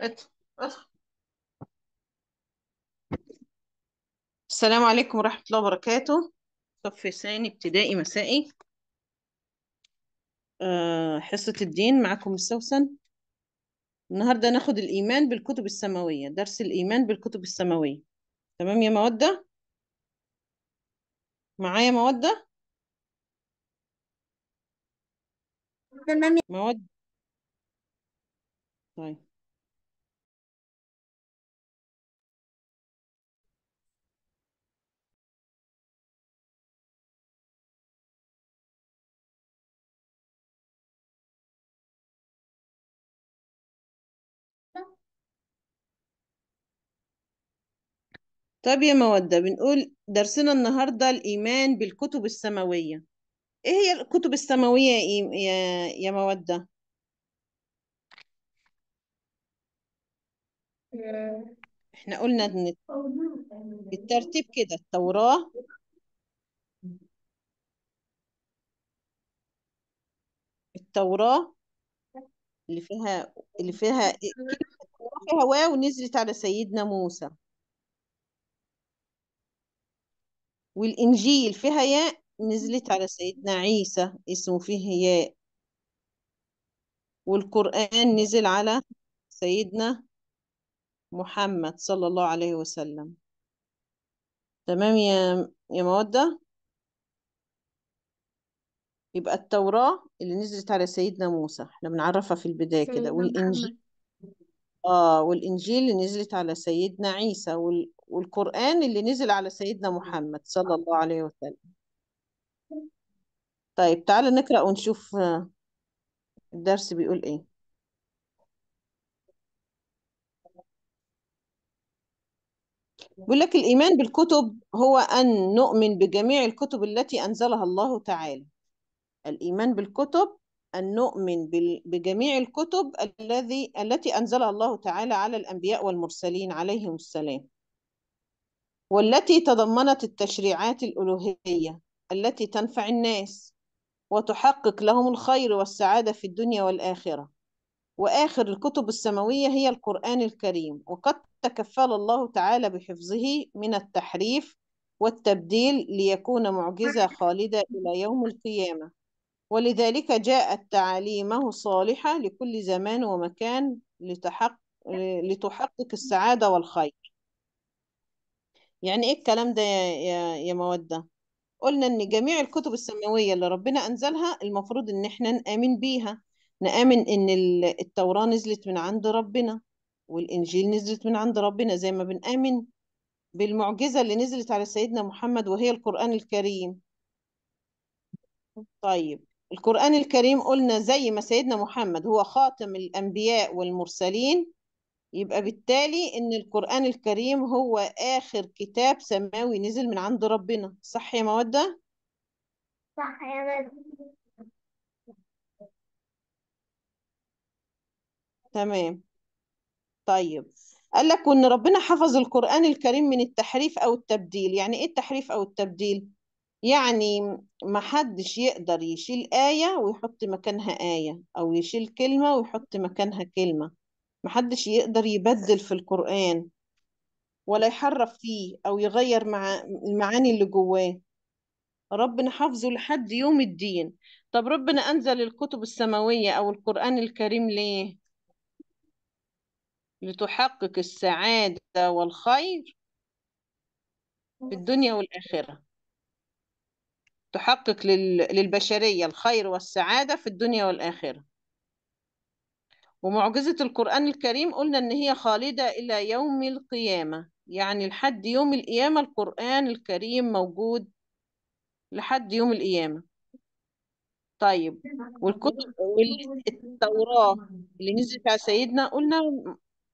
ادخل ادخل السلام عليكم ورحمة الله وبركاته صف ثاني ابتدائي مسائي آه، حصة الدين معكم السوسن النهاردة ناخد الإيمان بالكتب السماوية درس الإيمان بالكتب السماوية تمام يا مودة معايا مودة تمام مودة طيب طب يا مودة بنقول درسنا النهاردة الإيمان بالكتب السماوية إيه هي الكتب السماوية يا يا يا مودة؟ إحنا قلنا إن الترتيب كده التوراة التوراة اللي فيها اللي فيها فيها واو نزلت على سيدنا موسى والإنجيل فيها ياء نزلت على سيدنا عيسى اسمه فيه ياء والقرآن نزل على سيدنا محمد صلى الله عليه وسلم تمام يا يا مودة يبقى التوراة اللي نزلت على سيدنا موسى احنا بنعرفها في البداية كده والإنجيل آه والإنجيل اللي نزلت على سيدنا عيسى وال... والقرآن اللي نزل على سيدنا محمد صلى الله عليه وسلم طيب تعالى نقرأ ونشوف آه، الدرس بيقول ايه بيقول لك الإيمان بالكتب هو أن نؤمن بجميع الكتب التي أنزلها الله تعالى الإيمان بالكتب أن نؤمن بجميع الكتب الذي التي أنزلها الله تعالى على الأنبياء والمرسلين عليهم السلام والتي تضمنت التشريعات الألوهية التي تنفع الناس وتحقق لهم الخير والسعادة في الدنيا والآخرة وآخر الكتب السماوية هي القرآن الكريم وقد تكفل الله تعالى بحفظه من التحريف والتبديل ليكون معجزة خالدة إلى يوم القيامة ولذلك جاءت تعاليمه صالحة لكل زمان ومكان لتحقق لتحقق السعادة والخير يعني إيه الكلام ده يا, يا, يا مودة قلنا إن جميع الكتب السماوية اللي ربنا أنزلها المفروض إن إحنا نآمن بيها نآمن إن التوراة نزلت من عند ربنا والإنجيل نزلت من عند ربنا زي ما بنآمن بالمعجزة اللي نزلت على سيدنا محمد وهي القرآن الكريم طيب القرآن الكريم قلنا زي ما سيدنا محمد هو خاتم الأنبياء والمرسلين يبقى بالتالي ان القرآن الكريم هو آخر كتاب سماوي نزل من عند ربنا صح يا مودة؟ صح يا مودة تمام طيب قال لك وان ربنا حفظ القرآن الكريم من التحريف او التبديل يعني ايه التحريف او التبديل يعني ما حدش يقدر يشيل آية ويحط مكانها آية او يشيل كلمة ويحط مكانها كلمة محدش يقدر يبدل في القرآن ولا يحرف فيه أو يغير مع المعاني اللي جواه ربنا حافظه لحد يوم الدين طب ربنا أنزل الكتب السماوية أو القرآن الكريم ليه؟ لتحقق السعادة والخير في الدنيا والآخرة تحقق للبشرية الخير والسعادة في الدنيا والآخرة ومعجزة القرآن الكريم قلنا إن هي خالدة إلى يوم القيامة يعني لحد يوم القيامة القرآن الكريم موجود لحد يوم القيامة طيب والكتب والتوراة اللي نزلت على سيدنا قلنا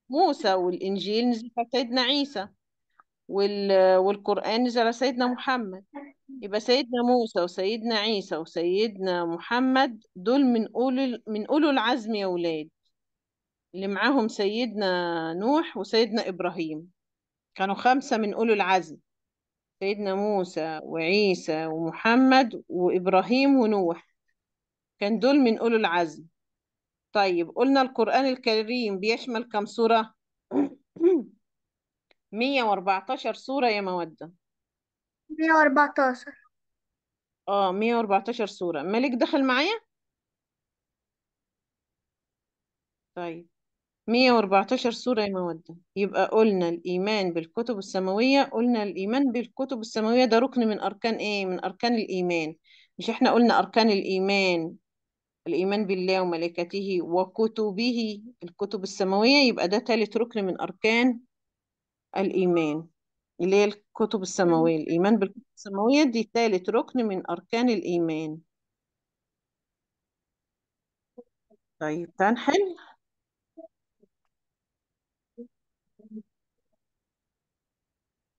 موسى والإنجيل نزل على سيدنا عيسى والقرآن نزل على سيدنا محمد يبقى سيدنا موسى وسيدنا عيسى وسيدنا محمد دول من أولو من العزم يا ولاد اللي معاهم سيدنا نوح وسيدنا إبراهيم كانوا خمسة من أولو العزم سيدنا موسى وعيسى ومحمد وإبراهيم ونوح كان دول من أولو العزم طيب قلنا القرآن الكريم بيشمل كم سورة؟ 114 سورة يا مودة 114 اه 114 سورة مالك دخل معايا؟ طيب 114 سورة يا مودة يبقى قلنا الإيمان بالكتب السماوية قلنا الإيمان بالكتب السماوية ده ركن من أركان إيه؟ من أركان الإيمان مش إحنا قلنا أركان الإيمان الإيمان بالله وملائكته وكتبه الكتب السماوية يبقى ده تالت ركن من أركان الإيمان اللي هي الكتب السماوية الإيمان بالكتب السماوية دي تالت ركن من أركان الإيمان طيب تنحل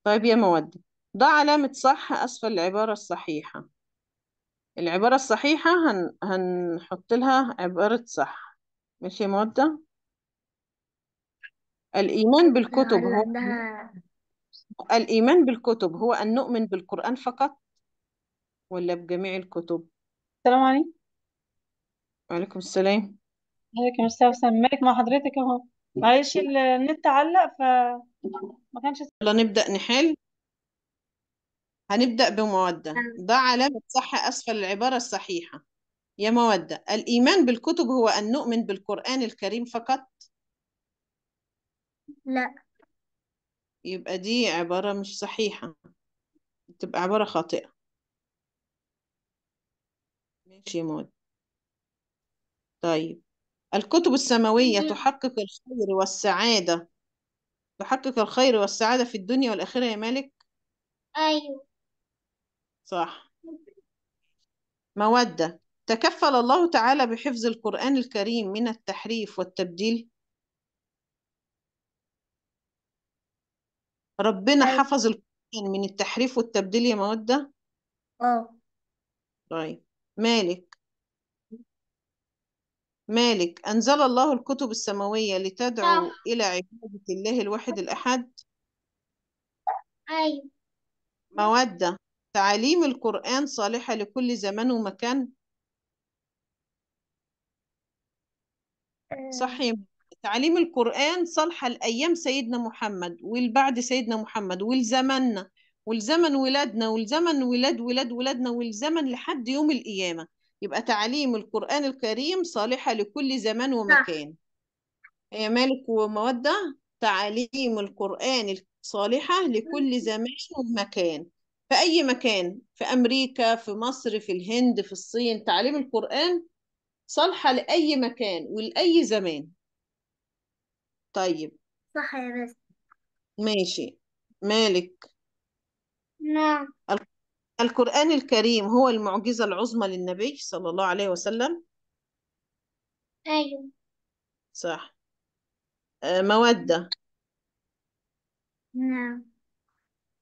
طيب يا مودة ضع علامة صح أسفل العبارة الصحيحة العبارة الصحيحة هن... هنحط لها عبارة صح ماشي يا مودة الإيمان بالكتب هو الإيمان بالكتب هو أن نؤمن بالقرآن فقط ولا بجميع الكتب السلام عليكم وعليكم السلام عليكم السلام مالك مع حضرتك اهو معلش النت علق ما كانش يلا نبدأ نحل هنبدأ بمودة آه. ضع علامة صح أسفل العبارة الصحيحة يا مودة الإيمان بالكتب هو أن نؤمن بالقرآن الكريم فقط لا يبقى دي عبارة مش صحيحة تبقى عبارة خاطئة ماشي يا مودة طيب الكتب السماوية تحقق الخير والسعادة تحقق الخير والسعادة في الدنيا والآخرة يا مالك أيوه صح مودة تكفل الله تعالى بحفظ القرآن الكريم من التحريف والتبديل ربنا أيوه حفظ القرآن من التحريف والتبديل يا مودة اه طيب مالك مالك أنزل الله الكتب السماوية لتدعو آه. إلى عبادة الله الواحد الأحد أيوة مودة تعاليم القرآن صالحة لكل زمان ومكان آه. صحيح تعليم تعاليم القرآن صالحة لأيام سيدنا محمد والبعد سيدنا محمد ولزماننا ولزمن ولادنا ولزمن ولاد ولاد ولادنا ولزمن لحد يوم القيامة يبقى تعاليم القرآن الكريم صالحة لكل زمان ومكان يا مالك ومودة تعاليم القرآن صالحة لكل زمان ومكان في أي مكان في أمريكا في مصر في الهند في الصين تعاليم القرآن صالحة لأي مكان ولأي زمان طيب صح يا بس ماشي مالك نعم القرآن الكريم هو المعجزة العظمى للنبي صلى الله عليه وسلم ايوه صح آه، مودة نعم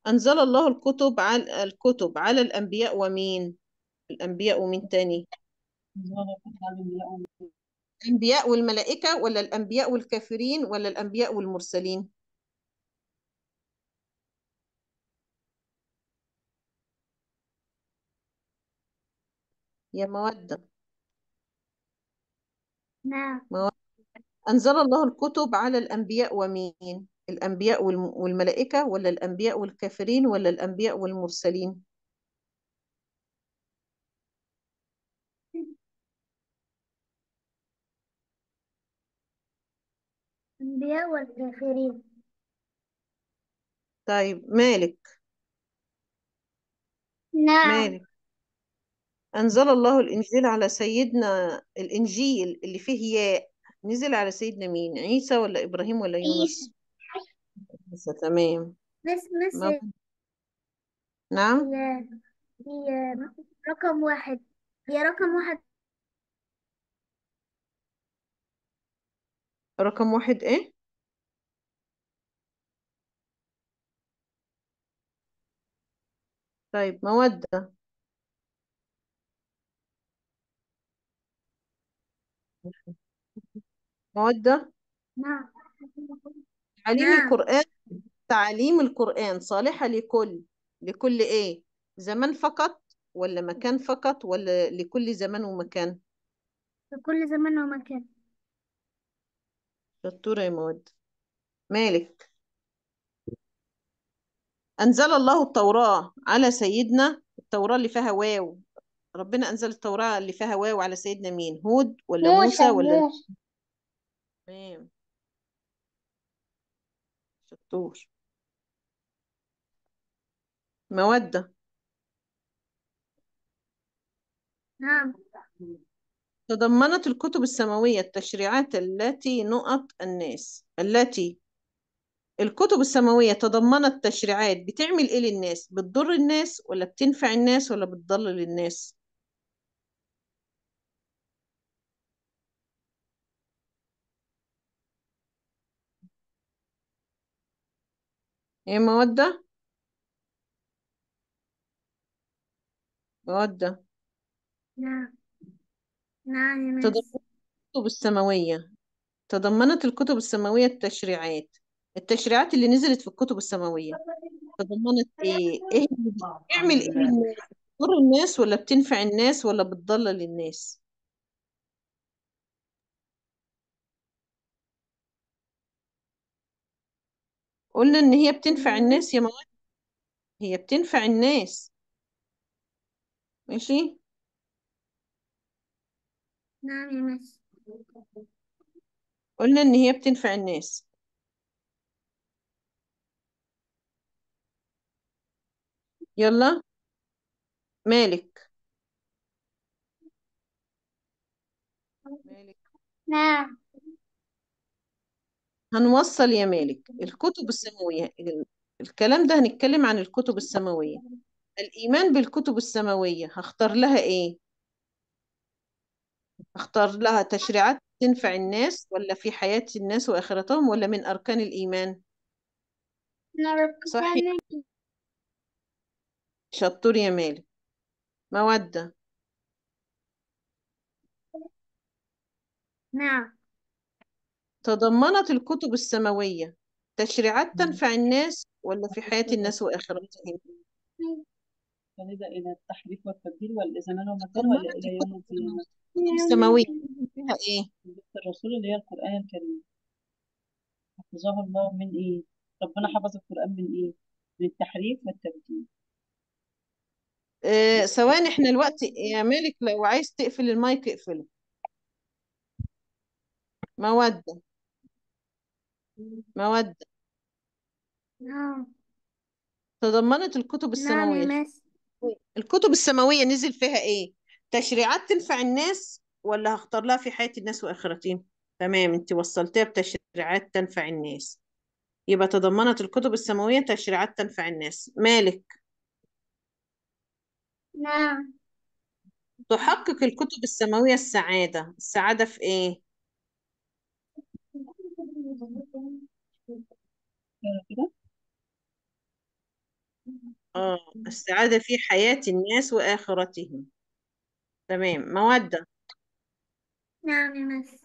أنزل الله الكتب على الكتب على الأنبياء ومين الأنبياء ومين تاني الأنبياء والملائكة ولا الأنبياء والكافرين ولا الأنبياء والمرسلين يا مودة نعم مودة أنزل الله الكتب على الأنبياء ومين الأنبياء والملائكة ولا الأنبياء والكافرين ولا الأنبياء والمرسلين الأنبياء والكافرين طيب مالك نعم مالك أنزل الله الإنجيل على سيدنا الإنجيل اللي فيه ياء نزل على سيدنا مين عيسى ولا إبراهيم ولا يونس عيسى تمام بس مثل نعم هي رقم واحد هي رقم واحد رقم واحد ايه طيب مودة مودة نعم تعليم نعم. القرآن تعليم القرآن صالحة لكل لكل إيه زمان فقط ولا مكان فقط ولا لكل زمان ومكان لكل زمان ومكان شطورة يا مودة مالك أنزل الله التوراة على سيدنا التوراة اللي فيها واو ربنا أنزل التوراة اللي فيها واو على سيدنا مين هود ولا موسى, موسى ولا تمام شطور مودة نعم تضمنت الكتب السماوية التشريعات التي نقط الناس التي الكتب السماوية تضمنت تشريعات بتعمل ايه للناس بتضر الناس ولا بتنفع الناس ولا بتضلل الناس ايه مودة مودة نعم نعم يا يعني تضمنت الكتب السماوية تضمنت الكتب السماوية التشريعات التشريعات اللي نزلت في الكتب السماوية تضمنت ايه ايه اعمل ايه تضر بتضر الناس ولا بتنفع الناس ولا بتضلل الناس قلنا إن هي بتنفع الناس يا مولانا هي بتنفع الناس ماشي نعم يا مس قلنا إن هي بتنفع الناس يلا مالك مالك نعم هنوصل يا مالك الكتب السماوية الكلام ده هنتكلم عن الكتب السماوية الإيمان بالكتب السماوية هختار لها إيه؟ هختار لها تشريعات تنفع الناس ولا في حياة الناس وآخرتهم ولا من أركان الإيمان؟ صحيح شطور يا مالك مودة نعم تضمنت الكتب السماوية تشريعات تنفع الناس ولا في حياة الناس وآخرتهم فندى إلى التحريف والتبديل والزمان والمكان ولا إلى يوم القيامة السماوية إيه؟ فيها إيه؟ الرسول اللي هي القرآن الكريم حفظه الله من إيه؟ ربنا حفظ القرآن من إيه؟ من التحريف والتبديل آه احنا الوقت يا مالك لو عايز تقفل المايك اقفله مودة مودة آه. نعم تضمنت الكتب السماوية نعم يا الكتب السماوية نزل فيها إيه؟ تشريعات تنفع الناس ولا هختار لها في حياة الناس واخرتين تمام أنت وصلتها بتشريعات تنفع الناس يبقى تضمنت الكتب السماوية تشريعات تنفع الناس مالك نعم تحقق الكتب السماوية السعادة السعادة في إيه؟ كده اه السعادة في حياة الناس وآخرتهم تمام مودة نعم يا مس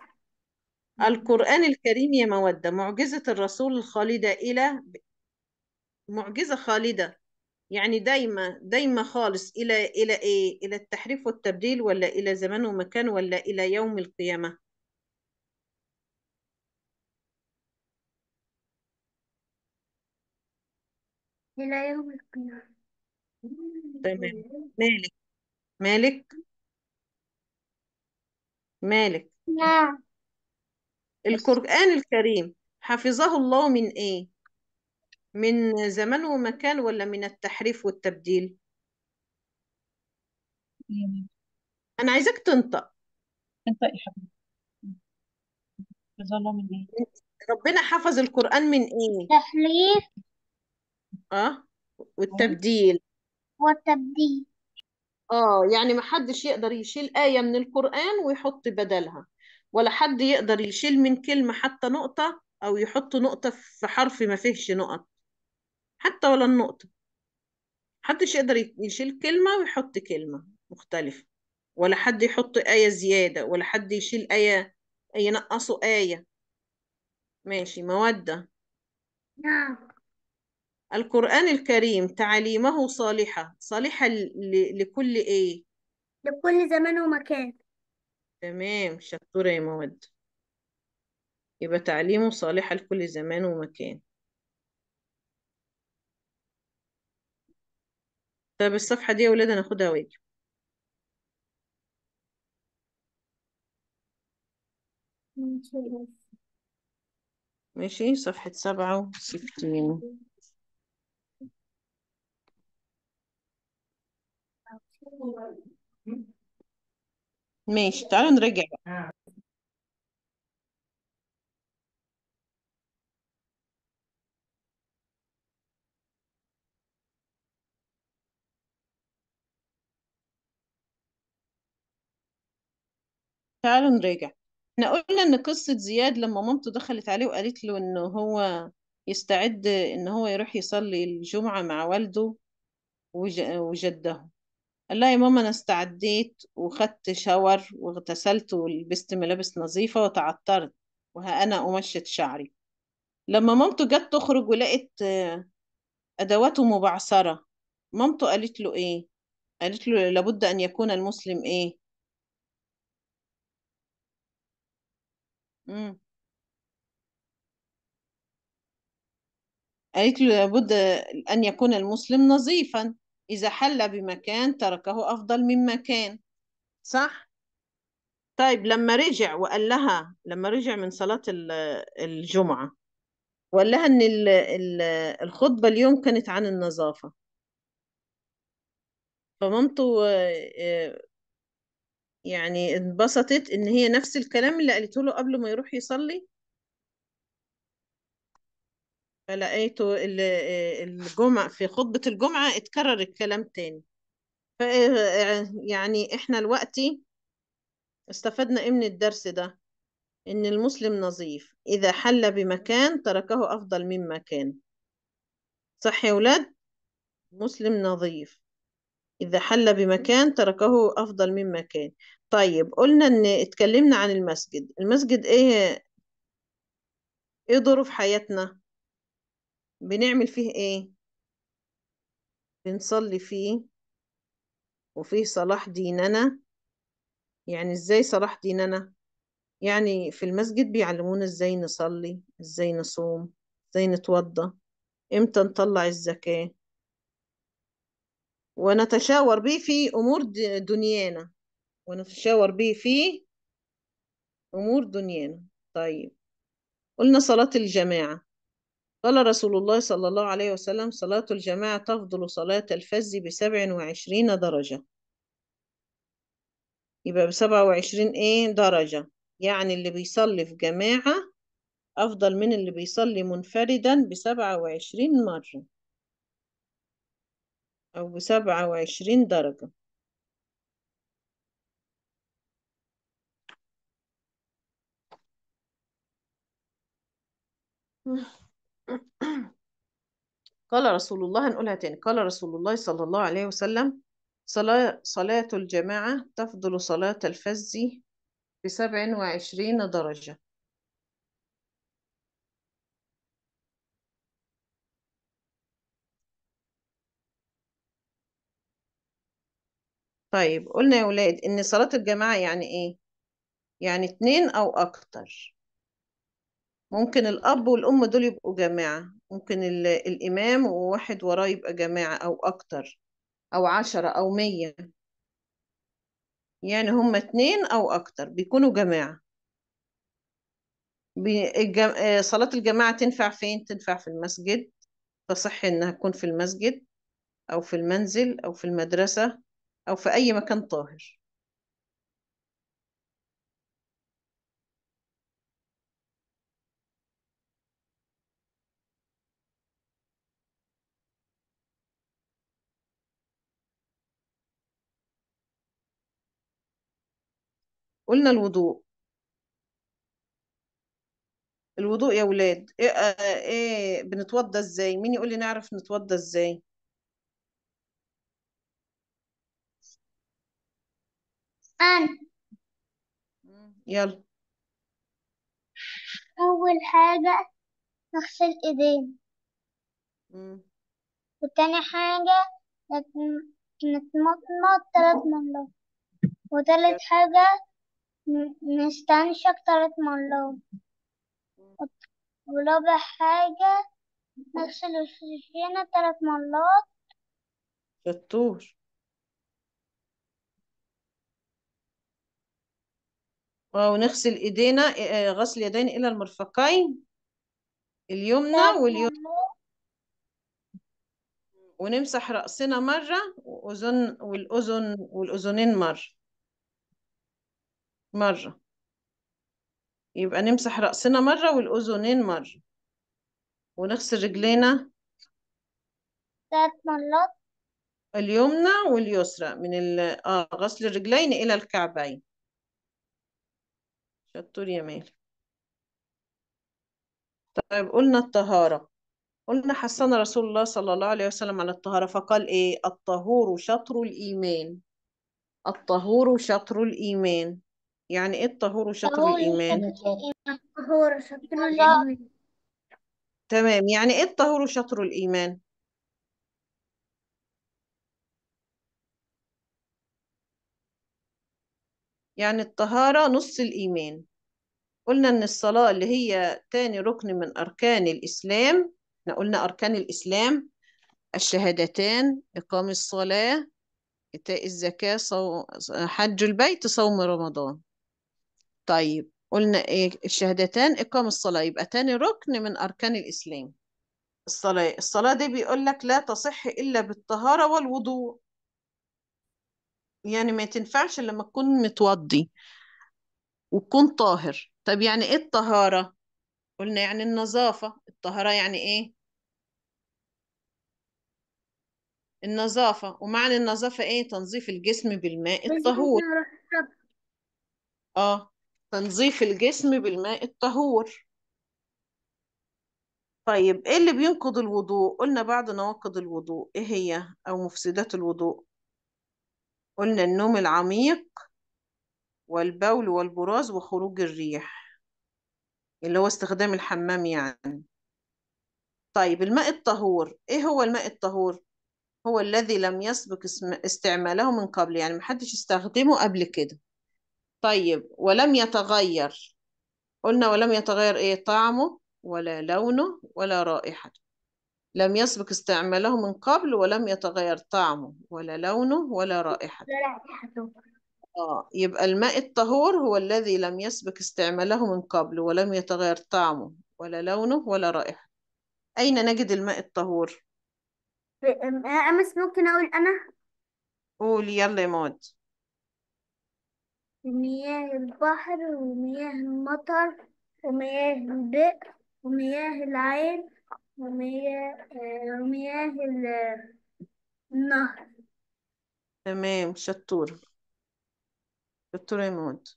القرآن الكريم يا مودة معجزة الرسول الخالدة إلى معجزة خالدة يعني دايما دايما خالص إلى إلى إيه إلى التحريف والتبديل ولا إلى زمان ومكان ولا إلى يوم القيامة إلى يوم القيامة تمام مالك مالك مالك نعم القرآن الكريم حفظه الله من إيه؟ من زمان ومكان ولا من التحريف والتبديل؟ أنا عايزك تنطق انطقي يا حبيبي حفظ الله من إيه؟ ربنا حفظ القرآن من إيه؟ تحريف اه والتبديل والتبديل اه يعني ما حدش يقدر يشيل آية من القرآن ويحط بدلها ولا حد يقدر يشيل من كلمة حتى نقطة أو يحط نقطة في حرف ما فيهش نقط حتى ولا النقطة حدش يقدر يشيل كلمة ويحط كلمة مختلفة ولا حد يحط آية زيادة ولا حد يشيل آية ينقصه آية ماشي مودة نعم القرآن الكريم تعاليمه صالحة صالحة لكل إيه لكل زمان ومكان تمام شطورة يا مواد يبقى تعليمه صالحة لكل زمان ومكان طب الصفحة دي يا ولاد هناخدها واجب ماشي صفحة سبعة وستين ماشي تعالى نرجع بقى آه. تعالوا نراجع احنا قلنا ان قصة زياد لما مامته دخلت عليه وقالت له ان هو يستعد ان هو يروح يصلي الجمعة مع والده وجده قال لها يا ماما انا استعديت وخدت شاور واغتسلت ولبست ملابس نظيفة وتعطرت وها انا امشط شعري لما مامته جت تخرج ولقت آه، ادواته مبعثرة مامته قالت له ايه قالت له لابد ان يكون المسلم ايه قالت له لابد أن يكون المسلم نظيفا إذا حل بمكان تركه أفضل من مكان صح؟ طيب لما رجع وقال لها لما رجع من صلاة الجمعة وقال لها إن الخطبة اليوم كانت عن النظافة فمامته آه، آه، يعني انبسطت إن هي نفس الكلام اللي قالته له قبل ما يروح يصلي فلقيته الجمعة في خطبة الجمعة اتكرر الكلام تاني يعني احنا دلوقتي استفدنا ايه من الدرس ده ان المسلم نظيف اذا حل بمكان تركه افضل من مكان صح يا ولاد مسلم نظيف إذا حل بمكان تركه أفضل من مكان طيب قلنا إن اتكلمنا عن المسجد المسجد إيه إيه ظروف حياتنا بنعمل فيه ايه بنصلي فيه وفيه صلاح ديننا يعني ازاي صلاح ديننا يعني في المسجد بيعلمونا ازاي نصلي ازاي نصوم ازاي نتوضى امتى نطلع الزكاة ونتشاور به في امور دنيانا ونتشاور به في امور دنيانا طيب قلنا صلاة الجماعة قال رسول الله صلى الله عليه وسلم صلاة الجماعة تفضل صلاة الفز بسبع وعشرين درجة يبقى بسبعة وعشرين ايه درجة يعني اللي بيصلي في جماعة أفضل من اللي بيصلي منفردا بسبعة وعشرين مرة أو بسبعة وعشرين درجة Mm-hmm. قال رسول الله هنقولها تاني قال رسول الله صلى الله عليه وسلم صلاة, صلاة الجماعة تفضل صلاة الفز بسبع وعشرين درجة طيب قلنا يا ولاد ان صلاة الجماعة يعني ايه يعني اتنين او اكتر ممكن الأب والأم دول يبقوا جماعة ممكن الإمام وواحد وراه يبقى جماعة أو أكتر أو عشرة أو مية يعني هما اتنين أو أكتر بيكونوا جماعة آه، صلاة الجماعة تنفع فين؟ تنفع في المسجد فصح إنها تكون في المسجد أو في المنزل أو في المدرسة أو في أي مكان طاهر قلنا الوضوء الوضوء يا ولاد ايه, آه، إيه بنتوضى ازاي مين يقول لي نعرف نتوضى ازاي أنا يلا أول حاجة نغسل إيدينا وتاني حاجة نتمضمض تلات مرات وتالت حاجة نستنشق ثلاث مرات ورابع حاجة نغسل وشنا ثلاث مرات شطور ونغسل ايدينا آه، غسل يدين الى المرفقين اليمنى واليمنى ونمسح رأسنا مرة وأذن والأذن والأذنين مرة مرة يبقى نمسح رأسنا مرة والأذنين مرة ونغسل رجلينا ثلاث مرات اليمنى واليسرى من آه غسل الرجلين إلى الكعبين شطور يا مال طيب قلنا الطهارة قلنا حسن رسول الله صلى الله عليه وسلم على الطهارة فقال إيه الطهور شطر الإيمان الطهور شطر الإيمان يعني إيه الطهور وشطر الإيمان؟ الطهور وشطر الإيمان تمام يعني إيه الطهور وشطر الإيمان؟ يعني الطهارة نص الإيمان قلنا إن الصلاة اللي هي تاني ركن من أركان الإسلام إحنا قلنا أركان الإسلام الشهادتان إقام الصلاة إيتاء الزكاة صو... حج البيت صوم رمضان طيب قلنا ايه الشهادتان اقام الصلاه يبقى تاني ركن من اركان الاسلام الصلاه الصلاه دي بيقول لك لا تصح الا بالطهاره والوضوء يعني ما تنفعش لما تكون متوضي وتكون طاهر طب يعني ايه الطهاره قلنا يعني النظافه الطهاره يعني ايه النظافه ومعنى النظافه ايه تنظيف الجسم بالماء الطهور اه تنظيف الجسم بالماء الطهور طيب ايه اللي بينقض الوضوء قلنا بعض نواقض الوضوء ايه هي او مفسدات الوضوء قلنا النوم العميق والبول والبراز وخروج الريح اللي هو استخدام الحمام يعني طيب الماء الطهور ايه هو الماء الطهور هو الذي لم يسبق استعماله من قبل يعني محدش استخدمه قبل كده طيب ولم يتغير قلنا ولم يتغير ايه طعمه ولا لونه ولا رائحته لم يسبق استعماله من قبل ولم يتغير طعمه ولا لونه ولا رائحته آه يبقى الماء الطهور هو الذي لم يسبق استعماله من قبل ولم يتغير طعمه ولا لونه ولا رائحته أين نجد الماء الطهور؟ أمس ممكن أقول أنا؟ قول يلا يا مواد مياه البحر ومياه المطر ومياه البئر ومياه العين ومياه آه، ومياه النهر تمام شطورة شطورة يا مود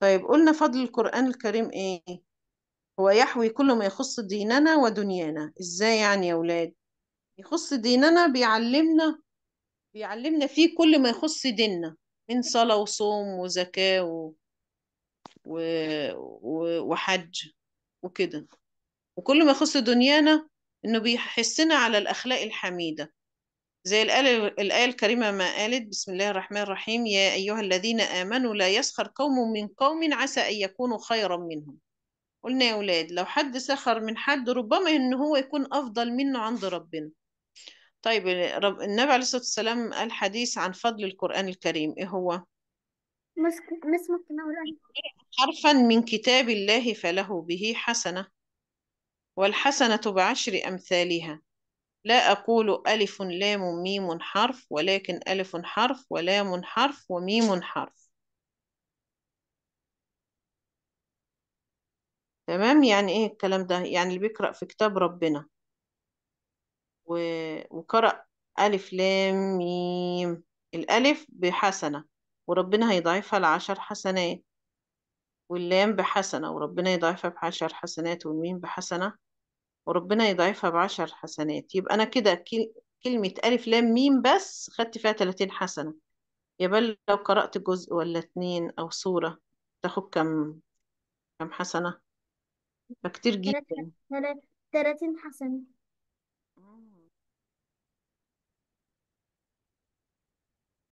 طيب قلنا فضل القرآن الكريم ايه هو يحوي كل ما يخص ديننا ودنيانا ازاي يعني يا ولاد يخص ديننا بيعلمنا بيعلمنا فيه كل ما يخص ديننا من صلاة وصوم وزكاة و... و... و... وحج وكده وكل ما يخص دنيانا انه بيحسنا على الاخلاق الحميده زي الآية الكريمة ما قالت بسم الله الرحمن الرحيم يا أيها الذين آمنوا لا يسخر قوم من قوم عسى أن يكونوا خيرا منهم قلنا يا ولاد لو حد سخر من حد ربما ان هو يكون افضل منه عند ربنا طيب النبي عليه الصلاة والسلام قال حديث عن فضل القرآن الكريم ايه هو حرفا من كتاب الله فله به حسنة والحسنة بعشر أمثالها لا أقول ألف لام ميم حرف ولكن ألف حرف ولام حرف وميم حرف تمام يعني ايه الكلام ده يعني اللي بيقرأ في كتاب ربنا و... وقرأ ألف لام ميم الألف بحسنة وربنا هيضاعفها لعشر حسنات واللام بحسنة وربنا يضاعفها بعشر حسنات والميم بحسنة وربنا يضاعفها بعشر حسنات يبقى أنا كده كلمة ألف لام ميم بس خدت فيها تلاتين حسنة يبقى لو قرأت جزء ولا اتنين أو سورة تاخد كم كم حسنة ده كتير جدا 30 حسنة